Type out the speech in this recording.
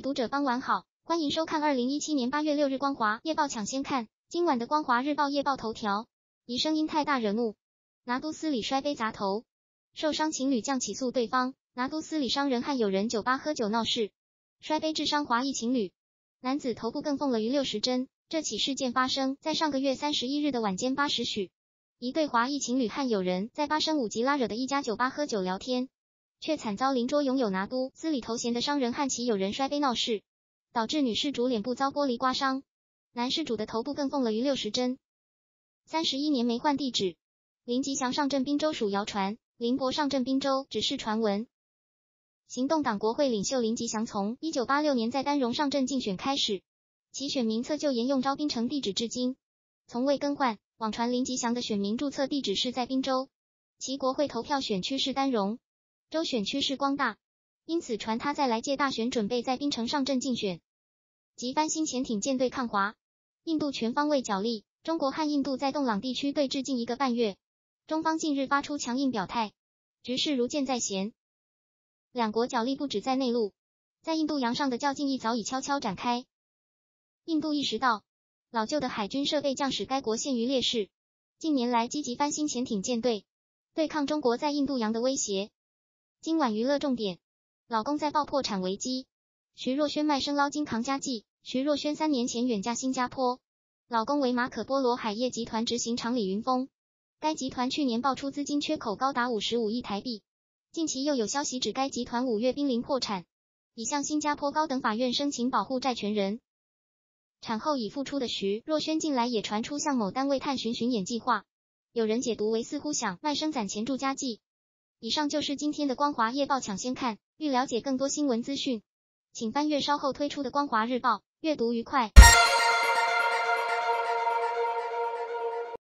读者帮，晚好，欢迎收看二零一七年八月六日《光华夜报》抢先看，今晚的《光华日报》夜报头条：一声音太大惹怒拿督斯里摔杯砸头，受伤情侣将起诉对方；拿督斯里伤人汉友人酒吧喝酒闹事，摔杯致伤华裔情侣，男子头部更缝了逾六十针。这起事件发生在上个月三十一日的晚间八时许，一对华裔情侣汉友人在巴生五吉拉惹的一家酒吧喝酒聊天。却惨遭邻桌拥有拿督司里头衔的商人汉其有人摔杯闹事，导致女事主脸部遭玻璃刮伤，男事主的头部更缝了逾六十针。三十一年没换地址，林吉祥上阵滨州属谣传林博上阵滨州只是传闻。行动党国会领袖林吉祥从一九八六年在丹绒上阵竞选开始，其选民册就沿用招滨城地址至今，从未更换。网传林吉祥的选民注册地址是在滨州，其国会投票选区是丹绒。周选趋势光大，因此传他在来届大选准备在槟城上阵竞选，及翻新潜艇舰队抗华。印度全方位角力，中国和印度在洞朗地区对峙近一个半月，中方近日发出强硬表态，局势如箭在弦。两国角力不止在内陆，在印度洋上的较劲亦早已悄悄展开。印度意识到老旧的海军设备将使该国陷于劣势，近年来积极翻新潜艇舰队，对抗中国在印度洋的威胁。今晚娱乐重点：老公在爆破产危机，徐若瑄卖身捞金扛家计。徐若瑄三年前远嫁新加坡，老公为马可波罗海业集团执行长李云峰。该集团去年爆出资金缺口高达五十五亿台币，近期又有消息指该集团五月濒临破产，已向新加坡高等法院申请保护债权人。产后已复出的徐若瑄，近来也传出向某单位探寻巡演计划，有人解读为似乎想卖身攒钱住家计。以上就是今天的《光华夜报》抢先看。欲了解更多新闻资讯，请翻阅稍后推出的《光华日报》。阅读愉快。